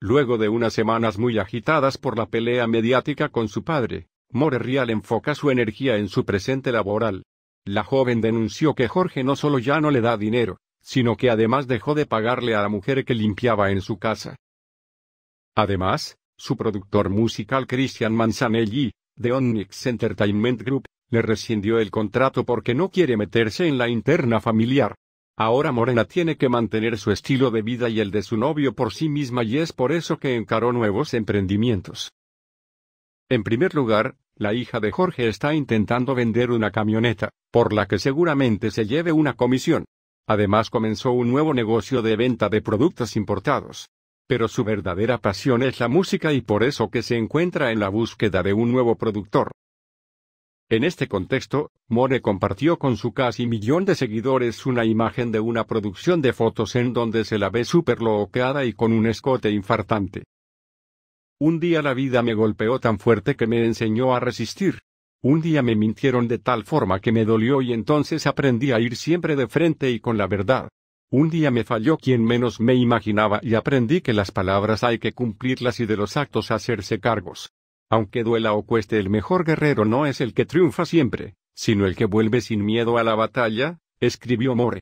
Luego de unas semanas muy agitadas por la pelea mediática con su padre, More enfoca su energía en su presente laboral. La joven denunció que Jorge no solo ya no le da dinero, sino que además dejó de pagarle a la mujer que limpiaba en su casa. Además, su productor musical Christian Manzanelli, de Onyx Entertainment Group, le rescindió el contrato porque no quiere meterse en la interna familiar. Ahora Morena tiene que mantener su estilo de vida y el de su novio por sí misma y es por eso que encaró nuevos emprendimientos. En primer lugar, la hija de Jorge está intentando vender una camioneta, por la que seguramente se lleve una comisión. Además comenzó un nuevo negocio de venta de productos importados. Pero su verdadera pasión es la música y por eso que se encuentra en la búsqueda de un nuevo productor. En este contexto, More compartió con su casi millón de seguidores una imagen de una producción de fotos en donde se la ve súper loqueada y con un escote infartante. Un día la vida me golpeó tan fuerte que me enseñó a resistir. Un día me mintieron de tal forma que me dolió y entonces aprendí a ir siempre de frente y con la verdad. Un día me falló quien menos me imaginaba y aprendí que las palabras hay que cumplirlas y de los actos hacerse cargos. Aunque duela o cueste el mejor guerrero no es el que triunfa siempre, sino el que vuelve sin miedo a la batalla, escribió More.